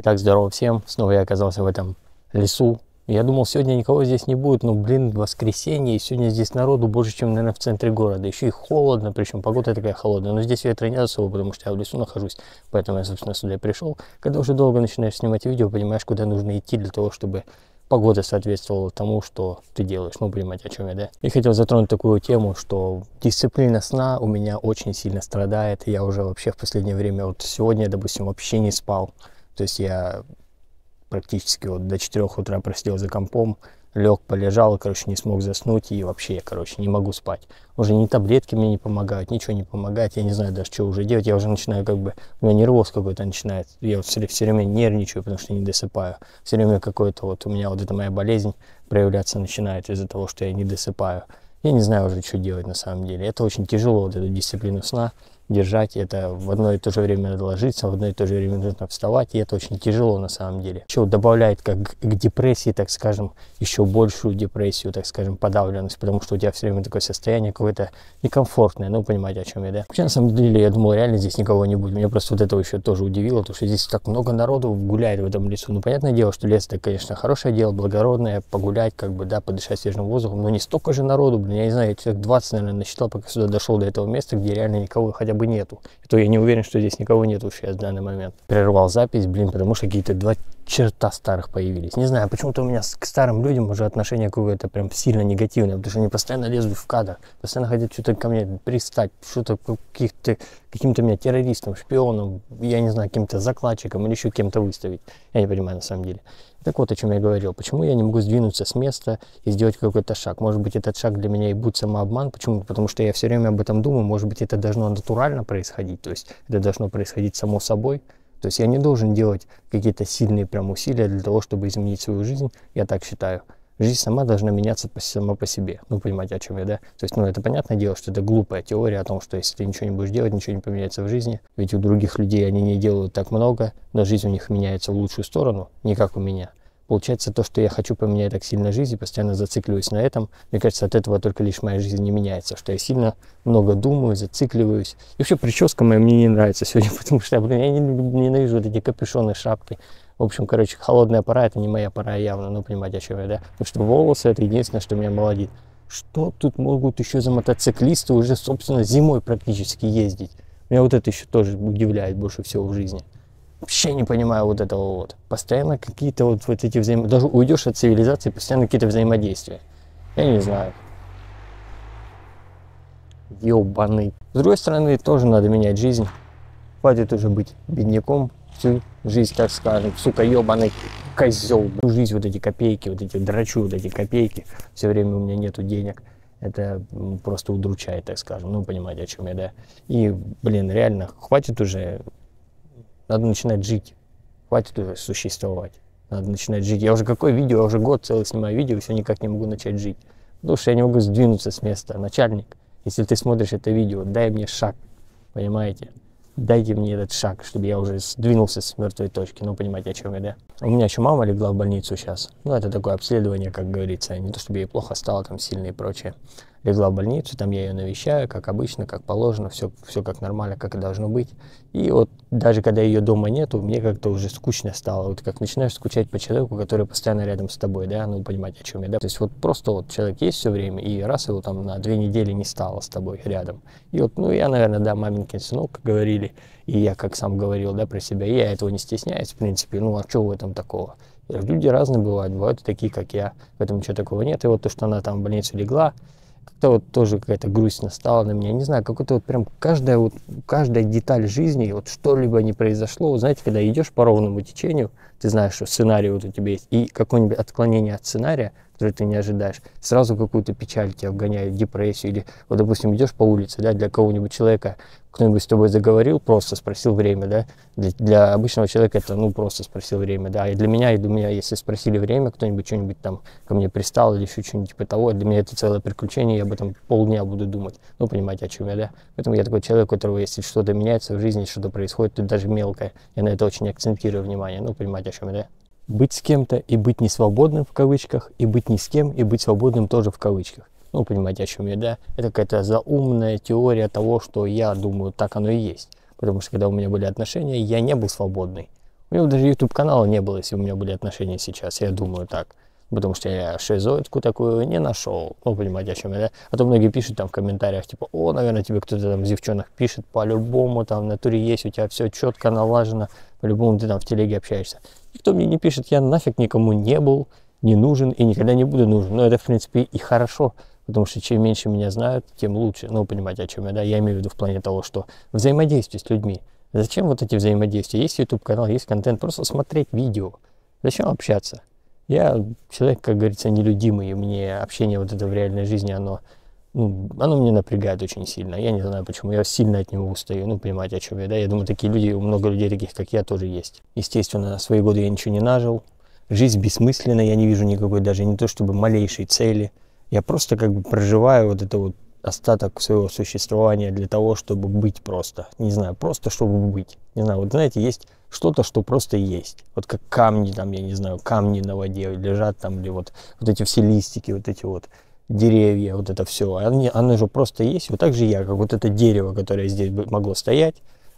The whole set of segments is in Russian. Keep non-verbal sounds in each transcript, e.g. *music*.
Итак, здорово всем. Снова я оказался в этом лесу. Я думал, сегодня никого здесь не будет, но, блин, воскресенье, и сегодня здесь народу больше, чем, наверное, в центре города. Еще и холодно, причем погода такая холодная, но здесь ветра нет особо, потому что я в лесу нахожусь, поэтому я, собственно, сюда и пришел. Когда уже долго начинаешь снимать видео, понимаешь, куда нужно идти для того, чтобы погода соответствовала тому, что ты делаешь. Ну, понимаете, о чем я, да? И хотел затронуть такую тему, что дисциплина сна у меня очень сильно страдает. Я уже вообще в последнее время, вот сегодня, допустим, вообще не спал. То есть я практически вот до 4 утра просидел за компом, лег, полежал, короче, не смог заснуть и вообще я, короче, не могу спать. Уже ни таблетки мне не помогают, ничего не помогает, я не знаю даже, что уже делать. Я уже начинаю как бы, у меня нервоз какой-то начинает, я вот все, все время нервничаю, потому что не досыпаю. Все время какой-то вот у меня вот эта моя болезнь проявляться начинает из-за того, что я не досыпаю. Я не знаю уже, что делать на самом деле. Это очень тяжело, вот эту дисциплину сна держать это в одно и то же время надо ложиться, в одно и то же время нужно вставать, и это очень тяжело на самом деле. Еще добавляет как к депрессии, так скажем, еще большую депрессию, так скажем, подавленность, потому что у тебя все время такое состояние какое-то некомфортное, ну, понимаете, о чем я, да? Вообще, на самом деле, я думал, реально здесь никого не будет. Меня просто вот это еще тоже удивило, то что здесь так много народу гуляет в этом лесу. Ну, понятное дело, что лес это, конечно, хорошее дело, благородное, погулять, как бы, да, подышать свежим воздухом, но не столько же народу, блин, я не знаю, я человек 20, наверное, насчитал, пока сюда дошел до этого места, где реально никого хотя бы бы нету. И то я не уверен, что здесь никого нету сейчас в данный момент. Прервал запись, блин, потому что какие-то два черта старых появились. Не знаю, почему-то у меня к старым людям уже отношение какое-то прям сильно негативное, потому что они постоянно лезут в кадр, постоянно хотят что-то ко мне пристать, что-то каких-то, каким-то меня террористом, шпионом, я не знаю, каким-то закладчиком или еще кем-то выставить. Я не понимаю на самом деле. Так вот, о чем я говорил. Почему я не могу сдвинуться с места и сделать какой-то шаг? Может быть, этот шаг для меня и будет самообман. Почему? Потому что я все время об этом думаю. Может быть, это должно натурально происходить. То есть это должно происходить само собой. То есть я не должен делать какие-то сильные прям усилия для того, чтобы изменить свою жизнь. Я так считаю жизнь сама должна меняться по, сама по себе. Ну, понимаете, о чем я, да? То есть, ну, это понятное дело, что это глупая теория о том, что если ты ничего не будешь делать, ничего не поменяется в жизни. Ведь у других людей они не делают так много, но жизнь у них меняется в лучшую сторону, не как у меня. Получается, то, что я хочу поменять так сильно жизнь и постоянно зацикливаюсь на этом, мне кажется, от этого только лишь моя жизнь не меняется, что я сильно много думаю, зацикливаюсь. И вообще прическа моя мне не нравится сегодня, *laughs* потому что я, блин, я ненавижу вот эти капюшоны, шапки. В общем, короче, холодная пора, это не моя пора явно, ну, понимаете, о чем я, да? Потому что волосы, это единственное, что меня молодит. Что тут могут еще за мотоциклисты уже, собственно, зимой практически ездить? Меня вот это еще тоже удивляет больше всего в жизни. Вообще не понимаю вот этого вот. Постоянно какие-то вот, вот эти взаимодействия. Даже уйдешь от цивилизации, постоянно какие-то взаимодействия. Я не знаю. Ебаный. С другой стороны, тоже надо менять жизнь. Хватит уже быть бедняком, всю жизнь, как скажем, сука, ебаный козел, всю жизнь вот эти копейки, вот эти драчу, вот эти копейки, все время у меня нету денег. Это просто удручает, так скажем. Ну, понимаете, о чем я, да. И, блин, реально, хватит уже. Надо начинать жить. Хватит уже существовать. Надо начинать жить. Я уже какое видео, я уже год целый снимаю видео, все никак не могу начать жить. Потому что я не могу сдвинуться с места. Начальник, если ты смотришь это видео, дай мне шаг, понимаете? дайте мне этот шаг, чтобы я уже сдвинулся с мертвой точки. Ну, понимаете, о чем я, да? А у меня еще мама легла в больницу сейчас. Ну, это такое обследование, как говорится. Не то, чтобы ей плохо стало там сильно и прочее легла в больницу, там я ее навещаю, как обычно, как положено, все, все как нормально, как и должно быть. И вот даже когда ее дома нету, мне как-то уже скучно стало. Вот как начинаешь скучать по человеку, который постоянно рядом с тобой, да, ну, понимать, о чем я, да. То есть вот просто вот человек есть все время, и раз его там на две недели не стало с тобой рядом. И вот, ну, я, наверное, да, маменькин сынок, как говорили, и я, как сам говорил, да, про себя, я этого не стесняюсь, в принципе, ну, а что в этом такого? Люди разные бывают, бывают такие, как я, в этом ничего такого нет. И вот то, что она там в больницу легла, как-то вот тоже какая-то грусть настала на меня. Не знаю, какой-то вот прям каждая вот, каждая деталь жизни, вот что-либо не произошло. Вот знаете, когда идешь по ровному течению, ты знаешь, что сценарий вот у тебя есть, и какое-нибудь отклонение от сценария – которые ты не ожидаешь. Сразу какую-то печаль тебя вгоняют депрессию. Или, вот, допустим, идешь по улице, да, для кого-нибудь человека, кто-нибудь с тобой заговорил, просто спросил время, да. Для, для обычного человека это, ну, просто спросил время, да. А и для меня, и для меня, если спросили время, кто-нибудь что-нибудь там ко мне пристал или еще что-нибудь типа того, для меня это целое приключение, я об этом полдня буду думать. Ну, понимаете, о чем я, да. Поэтому я такой человек, у которого, если что-то меняется в жизни, что-то происходит, то даже мелкое, я на это очень акцентирую внимание. Ну, понимаете, о чем я, да быть с кем-то и быть не свободным в кавычках, и быть ни с кем, и быть свободным тоже в кавычках. Ну, понимаете, о чем я, да? Это какая-то заумная теория того, что я думаю, так оно и есть. Потому что когда у меня были отношения, я не был свободный. У меня даже YouTube-канала не было, если у меня были отношения сейчас, я думаю так потому что я шизоидку такую не нашел. Ну, понимаете, о чем я, да? А то многие пишут там в комментариях, типа, о, наверное, тебе кто-то там из девчонок пишет, по-любому там в натуре есть, у тебя все четко налажено, по-любому ты там в телеге общаешься. Никто мне не пишет, я нафиг никому не был, не нужен и никогда не буду нужен. Но это, в принципе, и хорошо, потому что чем меньше меня знают, тем лучше. Ну, понимаете, о чем я, да? Я имею в виду в плане того, что взаимодействие с людьми. Зачем вот эти взаимодействия? Есть YouTube канал, есть контент, просто смотреть видео. Зачем общаться? Я человек, как говорится, нелюдимый, и мне общение вот это в реальной жизни, оно, ну, оно меня напрягает очень сильно. Я не знаю почему, я сильно от него устаю, ну, понимаете, о чем я, да? Я думаю, такие люди, много людей таких, как я, тоже есть. Естественно, свои годы я ничего не нажил, жизнь бессмысленна, я не вижу никакой даже не то чтобы малейшей цели. Я просто как бы проживаю вот это вот остаток своего существования для того, чтобы быть просто. Не знаю, просто чтобы быть. Не знаю, вот знаете, есть что-то, что просто есть. Вот как камни там, я не знаю, камни на воде лежат там, или вот, вот эти все листики, вот эти вот деревья, вот это все. Они, оно же просто есть. Вот так же я, как вот это дерево, которое здесь могло стоять,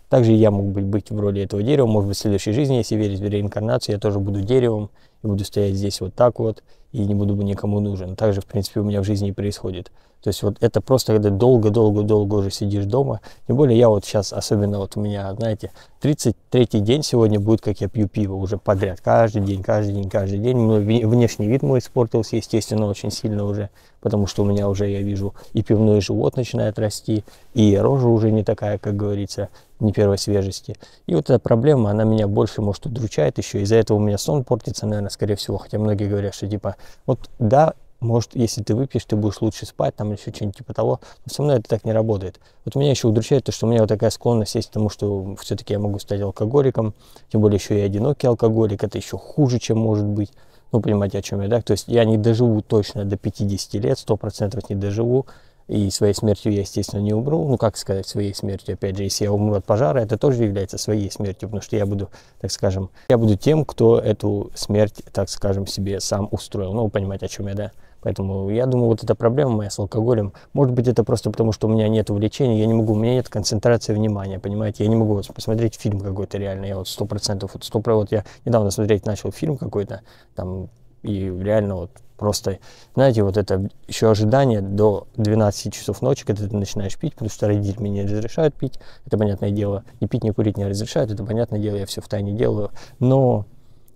также я мог быть, быть в роли этого дерева. Может быть, в следующей жизни, если верить в реинкарнацию, я тоже буду деревом и буду стоять здесь вот так вот и не буду бы никому нужен. Так же, в принципе, у меня в жизни и происходит. То есть вот это просто, когда долго-долго-долго уже сидишь дома. Тем более я вот сейчас, особенно вот у меня, знаете, 33-й день сегодня будет, как я пью пиво уже подряд. Каждый день, каждый день, каждый день. Внешний вид мой испортился, естественно, очень сильно уже, потому что у меня уже, я вижу, и пивной живот начинает расти, и рожа уже не такая, как говорится, не первой свежести. И вот эта проблема, она меня больше, может, удручает еще. Из-за этого у меня сон портится, наверное, скорее всего. Хотя многие говорят, что типа вот да, может, если ты выпьешь, ты будешь лучше спать, там, или еще что-нибудь типа того, но со мной это так не работает. Вот меня еще удручает то, что у меня вот такая склонность есть к тому, что все-таки я могу стать алкоголиком, тем более еще и одинокий алкоголик, это еще хуже, чем может быть. Ну, понимаете, о чем я, да? То есть я не доживу точно до 50 лет, 100% не доживу, и своей смертью я, естественно, не умру. Ну, как сказать, своей смертью, опять же, если я умру от пожара, это тоже является своей смертью, потому что я буду, так скажем, я буду тем, кто эту смерть, так скажем, себе сам устроил. Ну, вы понимаете, о чем я, да? Поэтому я думаю, вот эта проблема моя с алкоголем, может быть, это просто потому, что у меня нет увлечения, я не могу, у меня нет концентрации внимания, понимаете, я не могу вот посмотреть фильм какой-то реально, я вот сто процентов, вот сто вот я недавно смотреть начал фильм какой-то, там, и реально вот просто, знаете, вот это еще ожидание до 12 часов ночи, когда ты начинаешь пить, потому что родители мне не разрешают пить, это понятное дело, и пить, не курить не разрешают, это понятное дело, я все в тайне делаю, но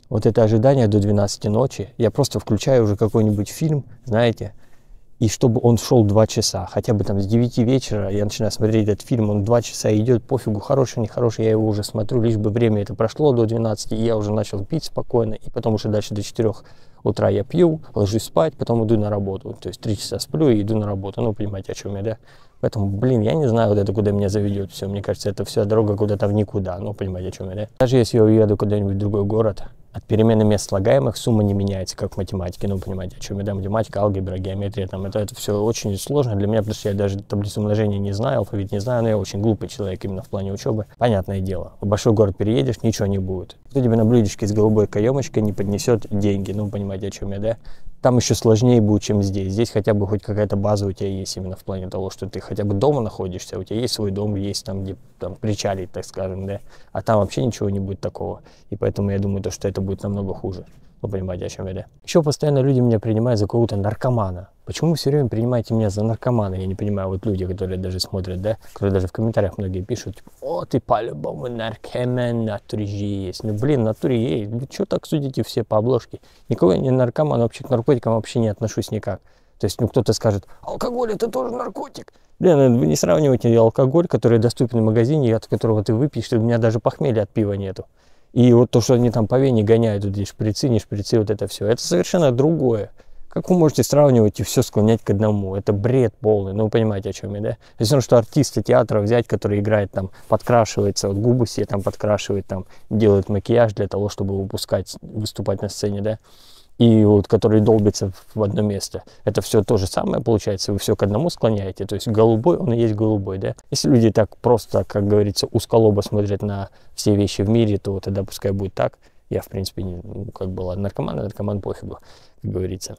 вот это ожидание до 12 ночи, я просто включаю уже какой-нибудь фильм, знаете, и чтобы он шел 2 часа, хотя бы там с 9 вечера, я начинаю смотреть этот фильм, он 2 часа идет, пофигу, хороший, нехороший, я его уже смотрю, лишь бы время это прошло до 12, и я уже начал пить спокойно, и потом уже дальше до 4 утра я пью, ложусь спать, потом иду на работу. То есть три часа сплю и иду на работу. Ну, понимаете, о чем я, да? Поэтому, блин, я не знаю, вот это куда меня заведет все. Мне кажется, это вся дорога куда-то в никуда. Ну, понимаете, о чем я, да? Даже если я уеду куда-нибудь в другой город, от перемены мест слагаемых сумма не меняется, как в математике. Ну, понимаете, о чем я, да, математика, алгебра, геометрия, там, это, это все очень сложно для меня, потому что я даже таблицу умножения не знаю, алфавит не знаю, но я очень глупый человек именно в плане учебы. Понятное дело, в большой город переедешь, ничего не будет. Кто тебе на блюдечке с голубой каемочкой не поднесет деньги, ну, понимаете, о чем я, да? там еще сложнее будет, чем здесь. Здесь хотя бы хоть какая-то база у тебя есть именно в плане того, что ты хотя бы дома находишься, у тебя есть свой дом, есть там, где там причалить, так скажем, да. А там вообще ничего не будет такого. И поэтому я думаю, то, что это будет намного хуже. Вы понимаете, о чем я, Еще постоянно люди меня принимают за какого-то наркомана. Почему вы все время принимаете меня за наркомана? Я не понимаю, вот люди, которые даже смотрят, да, которые даже в комментариях многие пишут, о, ты по-любому наркоман, натуре же есть. Ну, блин, натуре есть. Вы что так судите все по обложке? Никого я не наркоман, вообще к наркотикам вообще не отношусь никак. То есть, ну, кто-то скажет, алкоголь это тоже наркотик. Блин, ну, вы не сравнивайте алкоголь, который доступен в магазине, от которого ты выпьешь, у меня даже похмелья от пива нету. И вот то, что они там по вене гоняют, вот здесь шприцы, не шприцы, вот это все, это совершенно другое. Как вы можете сравнивать и все склонять к одному? Это бред полный, ну вы понимаете, о чем я, да? То есть, ну, что артиста театра взять, который играет там, подкрашивается, вот губы себе там подкрашивает, там, делает макияж для того, чтобы выпускать, выступать на сцене, да? и вот, которые долбятся в одно место. Это все то же самое получается, вы все к одному склоняете. То есть голубой, он и есть голубой, да? Если люди так просто, как говорится, узколобо смотрят на все вещи в мире, то тогда пускай будет так. Я, в принципе, не, ну, как была наркоман, наркоман пофигу, как говорится.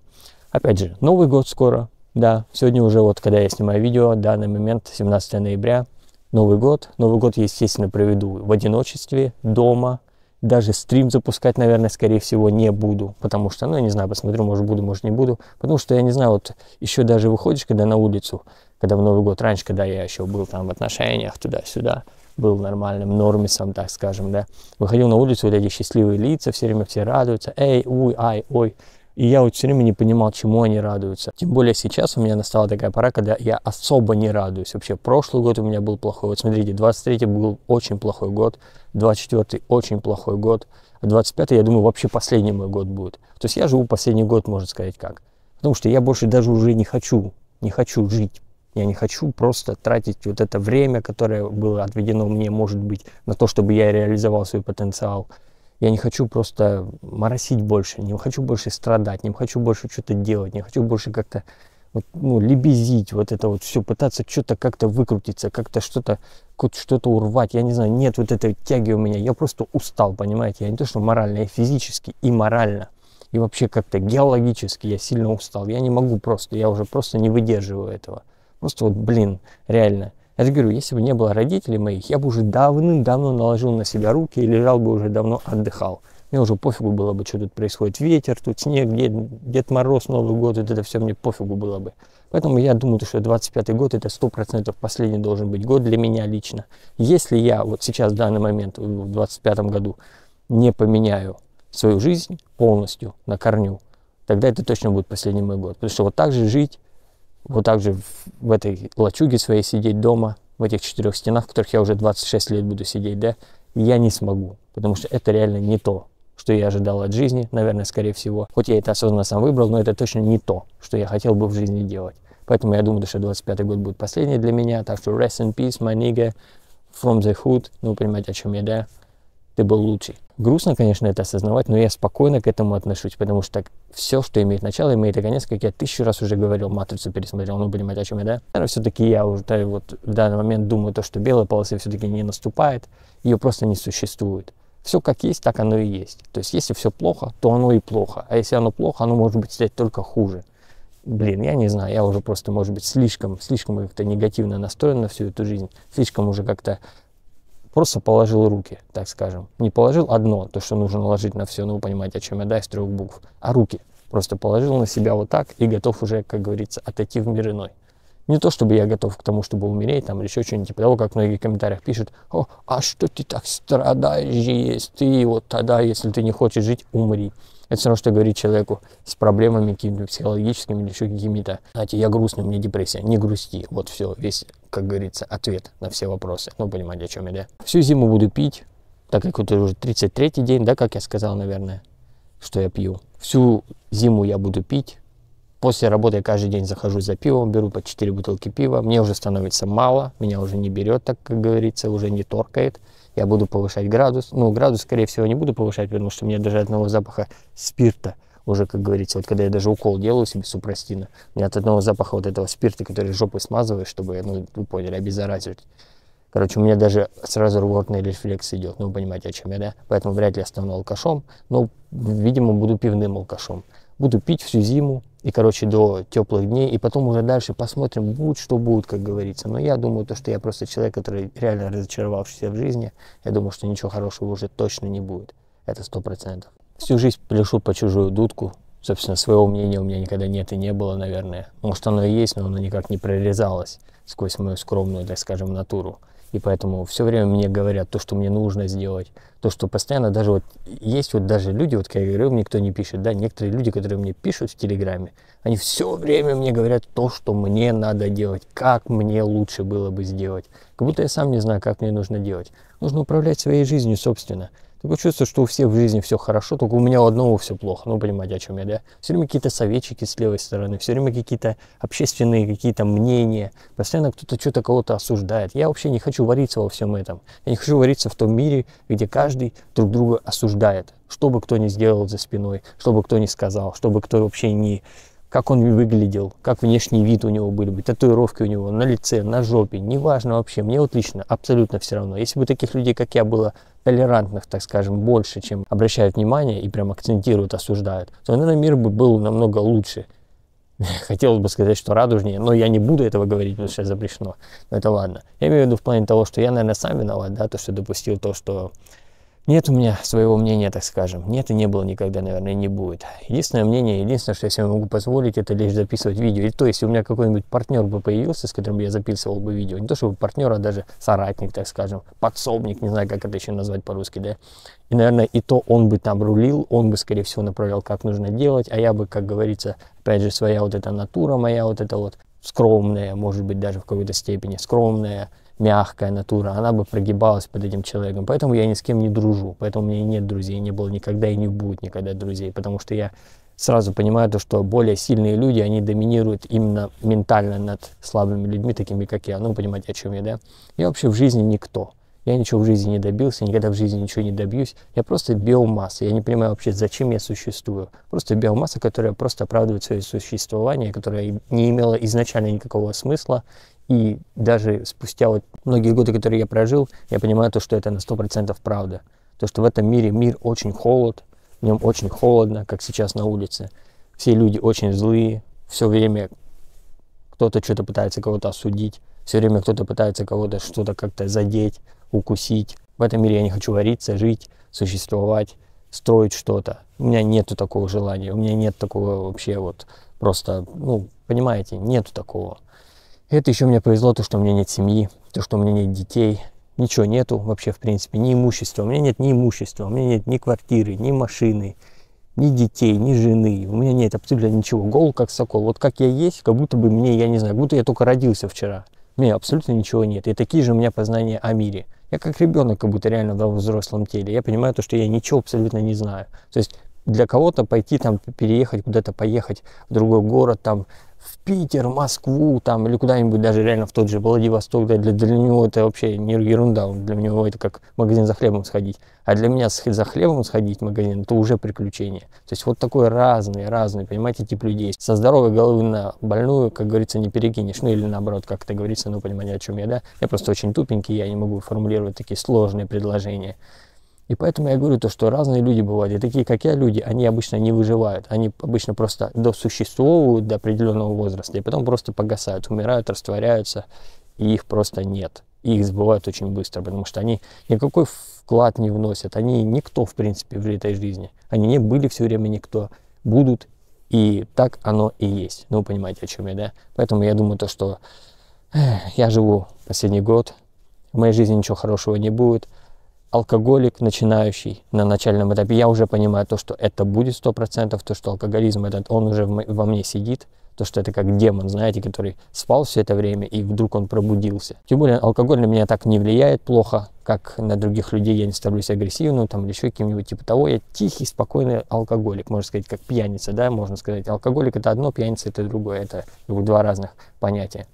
Опять же, Новый год скоро, да. Сегодня уже вот, когда я снимаю видео, данный момент, 17 ноября, Новый год. Новый год естественно, проведу в одиночестве, дома, даже стрим запускать, наверное, скорее всего, не буду, потому что, ну, я не знаю, посмотрю, может, буду, может, не буду, потому что, я не знаю, вот еще даже выходишь, когда на улицу, когда в Новый год, раньше, когда я еще был там в отношениях туда-сюда, был нормальным нормисом, так скажем, да, выходил на улицу, вот эти счастливые лица, все время все радуются, эй, уй, ай, ой, и я вот все время не понимал, чему они радуются. Тем более сейчас у меня настала такая пора, когда я особо не радуюсь. Вообще, прошлый год у меня был плохой. Вот смотрите, 23 был очень плохой год. 24 очень плохой год, 25 а я думаю, вообще последний мой год будет. То есть я живу последний год, можно сказать, как. Потому что я больше даже уже не хочу, не хочу жить. Я не хочу просто тратить вот это время, которое было отведено мне, может быть, на то, чтобы я реализовал свой потенциал. Я не хочу просто моросить больше, не хочу больше страдать, не хочу больше что-то делать, не хочу больше как-то вот, ну, лебезить, вот это вот все, пытаться что-то как-то выкрутиться, как-то что-то, что-то урвать, я не знаю, нет вот этой тяги у меня, я просто устал, понимаете, я не то, что морально, я физически и морально, и вообще как-то геологически я сильно устал, я не могу просто, я уже просто не выдерживаю этого, просто вот, блин, реально, я же говорю, если бы не было родителей моих, я бы уже давным-давно наложил на себя руки и лежал бы уже давно отдыхал. Мне уже пофигу было бы, что тут происходит. Ветер, тут снег, Дед, Дед Мороз, Новый год, это все мне пофигу было бы. Поэтому я думаю, что 25-й год это 100% последний должен быть год для меня лично. Если я вот сейчас, в данный момент, в 25-м году, не поменяю свою жизнь полностью на корню, тогда это точно будет последний мой год. Потому что вот так же жить, вот так же в этой лачуге своей сидеть дома, в этих четырех стенах, в которых я уже 26 лет буду сидеть, да, я не смогу, потому что это реально не то что я ожидал от жизни, наверное, скорее всего. Хоть я это осознанно сам выбрал, но это точно не то, что я хотел бы в жизни делать. Поэтому я думаю, что 25 год будет последний для меня, так что rest in peace, my nigga, from the hood, ну, понимаете, о чем я, да? Ты был лучший. Грустно, конечно, это осознавать, но я спокойно к этому отношусь, потому что все, что имеет начало, имеет и конец, как я тысячу раз уже говорил, «Матрицу» пересмотрел, ну, понимаете, о чем я, да? Наверное, все-таки я уже да, вот в данный момент думаю, то, что белая полоса все-таки не наступает, ее просто не существует все как есть, так оно и есть. То есть, если все плохо, то оно и плохо. А если оно плохо, оно может быть стать только хуже. Блин, я не знаю, я уже просто, может быть, слишком, слишком как-то негативно настроен на всю эту жизнь, слишком уже как-то просто положил руки, так скажем. Не положил одно, то, что нужно наложить на все, ну, понимаете, о чем я, да, из трех букв, а руки. Просто положил на себя вот так и готов уже, как говорится, отойти в мир иной. Не то, чтобы я готов к тому, чтобы умереть, там, или еще что-нибудь, типа того, как многие в комментариях пишут, «О, а что ты так страдаешь, есть ты, вот тогда, если ты не хочешь жить, умри». Это все равно, что говорить человеку с проблемами какими-то психологическими или еще какими-то. Знаете, я грустный, у меня депрессия. Не грусти. Вот все, весь, как говорится, ответ на все вопросы. Ну, понимаете, о чем я, да? Всю зиму буду пить, так как это уже 33-й день, да, как я сказал, наверное, что я пью. Всю зиму я буду пить, После работы я каждый день захожу за пивом, беру по 4 бутылки пива. Мне уже становится мало, меня уже не берет, так как говорится, уже не торкает. Я буду повышать градус. Ну, градус, скорее всего, не буду повышать, потому что мне даже одного запаха спирта уже, как говорится, вот когда я даже укол делаю себе супрастина, у меня от одного запаха вот этого спирта, который жопой смазываешь, чтобы, ну, вы поняли, обеззаразить. Короче, у меня даже сразу рвотный рефлекс идет, ну, вы понимаете, о чем я, да? Поэтому вряд ли я стану алкашом, но, видимо, буду пивным алкашом. Буду пить всю зиму, и, короче, до теплых дней, и потом уже дальше посмотрим, будет что будет, как говорится. Но я думаю, то, что я просто человек, который реально разочаровавшийся в жизни, я думаю, что ничего хорошего уже точно не будет. Это сто процентов. Всю жизнь пляшу по чужую дудку, Собственно, своего мнения у меня никогда нет и не было, наверное. Может, оно и есть, но оно никак не прорезалось сквозь мою скромную, так скажем, натуру. И поэтому все время мне говорят то, что мне нужно сделать, то, что постоянно даже вот есть вот даже люди, вот как я говорю, никто не пишет, да, некоторые люди, которые мне пишут в Телеграме, они все время мне говорят то, что мне надо делать, как мне лучше было бы сделать. Как будто я сам не знаю, как мне нужно делать. Нужно управлять своей жизнью, собственно. Такое ну, чувство, что у всех в жизни все хорошо, только у меня у одного все плохо. Ну, понимаете, о чем я, да? Все время какие-то советчики с левой стороны, все время какие-то общественные какие-то мнения. Постоянно кто-то что-то кого-то осуждает. Я вообще не хочу вариться во всем этом. Я не хочу вариться в том мире, где каждый друг друга осуждает. Что бы кто ни сделал за спиной, что бы кто ни сказал, что бы кто вообще не... Ни как он выглядел, как внешний вид у него были бы, татуировки у него на лице, на жопе, неважно вообще, мне вот лично абсолютно все равно. Если бы таких людей, как я, было толерантных, так скажем, больше, чем обращают внимание и прям акцентируют, осуждают, то, наверное, мир бы был намного лучше. *laughs* Хотелось бы сказать, что радужнее, но я не буду этого говорить, потому что запрещено. Но это ладно. Я имею в виду в плане того, что я, наверное, сам виноват, да, то, что допустил то, что нет у меня своего мнения, так скажем. Нет и не было никогда, наверное, и не будет. Единственное мнение, единственное, что я себе могу позволить, это лишь записывать видео. И то, если у меня какой-нибудь партнер бы появился, с которым я записывал бы видео, не то чтобы партнер, а даже соратник, так скажем, подсобник, не знаю, как это еще назвать по-русски, да. И, наверное, и то он бы там рулил, он бы, скорее всего, направлял, как нужно делать, а я бы, как говорится, опять же, своя вот эта натура моя, вот эта вот скромная, может быть, даже в какой-то степени скромная, мягкая натура, она бы прогибалась под этим человеком. Поэтому я ни с кем не дружу, поэтому у меня нет друзей, не было никогда и не будет никогда друзей, потому что я сразу понимаю то, что более сильные люди, они доминируют именно ментально над слабыми людьми, такими как я. Ну, понимаете, о чем я, да? Я вообще в жизни никто я ничего в жизни не добился, никогда в жизни ничего не добьюсь. Я просто биомасса. Я не понимаю вообще, зачем я существую. Просто биомасса, которая просто оправдывает свое существование, которая не имела изначально никакого смысла. И даже спустя вот многие годы, которые я прожил, я понимаю то, что это на 100% правда. То, что в этом мире мир очень холод, в нем очень холодно, как сейчас на улице. Все люди очень злые, все время кто-то что-то пытается кого-то осудить, все время кто-то пытается кого-то что-то как-то задеть, укусить. В этом мире я не хочу вариться, жить, существовать, строить что-то. У меня нету такого желания, у меня нет такого вообще вот просто, ну, понимаете, нету такого. Это еще мне повезло, то, что у меня нет семьи, то, что у меня нет детей, ничего нету вообще, в принципе, ни имущества. У меня нет ни имущества, у меня нет ни квартиры, ни машины, ни детей, ни жены. У меня нет абсолютно ничего. Гол как сокол. Вот как я есть, как будто бы мне, я не знаю, как будто я только родился вчера. У меня абсолютно ничего нет. И такие же у меня познания о мире. Я как ребенок, как будто реально во взрослом теле. Я понимаю то, что я ничего абсолютно не знаю. То есть для кого-то пойти там переехать куда-то, поехать в другой город, там в Питер, Москву там или куда-нибудь даже реально в тот же Владивосток, да, для, для него это вообще не ерунда, для него это как магазин за хлебом сходить. А для меня за хлебом сходить в магазин, это уже приключение. То есть вот такой разный, разный, понимаете, тип людей. Со здоровой головы на больную, как говорится, не перекинешь, ну или наоборот, как это говорится, ну понимание, о чем я, да? Я просто очень тупенький, я не могу формулировать такие сложные предложения. И поэтому я говорю то, что разные люди бывают. И такие, как я, люди, они обычно не выживают. Они обычно просто досуществовывают до определенного возраста и потом просто погасают, умирают, растворяются, и их просто нет. И их сбывают очень быстро, потому что они никакой вклад не вносят. Они никто, в принципе, в этой жизни. Они не были все время никто, будут, и так оно и есть. Ну, вы понимаете, о чем я, да? Поэтому я думаю то, что эх, я живу последний год, в моей жизни ничего хорошего не будет – алкоголик начинающий на начальном этапе, я уже понимаю то, что это будет сто процентов, то, что алкоголизм этот, он уже во мне сидит, то, что это как демон, знаете, который спал все это время, и вдруг он пробудился. Тем более, алкоголь на меня так не влияет плохо, как на других людей я не становлюсь агрессивным, там, или еще каким-нибудь типа того. Я тихий, спокойный алкоголик, можно сказать, как пьяница, да, можно сказать. Алкоголик – это одно, пьяница – это другое, это два разных понятия.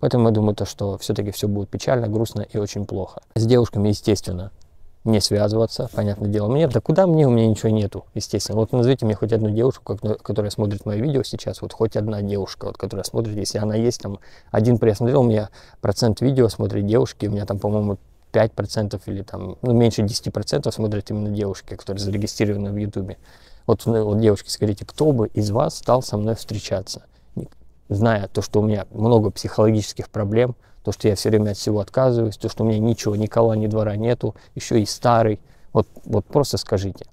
Поэтому я думаю, то, что все-таки все будет печально, грустно и очень плохо. С девушками, естественно, не связываться, понятное дело. Мне, да куда мне, у меня ничего нету, естественно. Вот назовите мне хоть одну девушку, ну, которая смотрит мои видео сейчас, вот хоть одна девушка, вот, которая смотрит, если она есть, там, один просмотрел, у меня процент видео смотрит девушки, у меня там, по-моему, 5% или там, ну, меньше 10% смотрят именно девушки, которые зарегистрированы в Ютубе. Вот, ну, вот девушки, скажите, кто бы из вас стал со мной встречаться, зная то, что у меня много психологических проблем – то, что я все время от всего отказываюсь, то, что у меня ничего, никого, ни двора нету, еще и старый. Вот, вот просто скажите.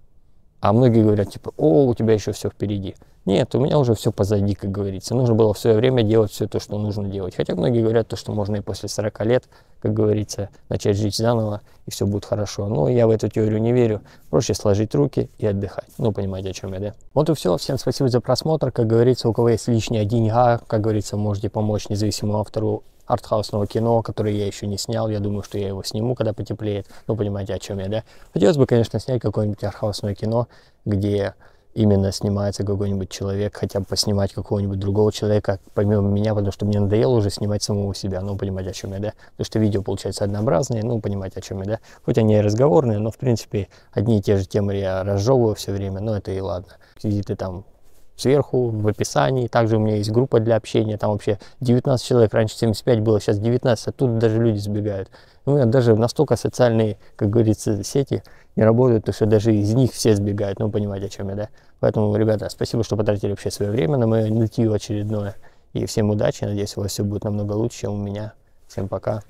А многие говорят, типа, о, у тебя еще все впереди. Нет, у меня уже все позади, как говорится. Нужно было в свое время делать все то, что нужно делать. Хотя многие говорят, то, что можно и после 40 лет, как говорится, начать жить заново, и все будет хорошо. Но я в эту теорию не верю. Проще сложить руки и отдыхать. Ну, понимаете, о чем я, да? Вот и все. Всем спасибо за просмотр. Как говорится, у кого есть лишняя деньга, как говорится, можете помочь независимому автору артхаусного кино, которое я еще не снял. Я думаю, что я его сниму, когда потеплеет. Ну, понимаете, о чем я, да? Хотелось бы, конечно, снять какое-нибудь артхаусное кино, где именно снимается какой-нибудь человек, хотя бы поснимать какого-нибудь другого человека, помимо меня, потому что мне надоело уже снимать самого себя, ну, понимаете, о чем я, да? Потому что видео получается однообразные, ну, понимаете, о чем я, да? Хоть они и разговорные, но, в принципе, одни и те же темы я разжевываю все время, но это и ладно. Сидит и там сверху, в описании. Также у меня есть группа для общения, там вообще 19 человек, раньше 75 было, сейчас 19, а тут даже люди сбегают. Ну, даже настолько социальные, как говорится, сети не работают, то что даже из них все сбегают, ну, понимаете, о чем я, да? Поэтому, ребята, спасибо, что потратили вообще свое время на мое нытье очередное. И всем удачи, надеюсь, у вас все будет намного лучше, чем у меня. Всем пока.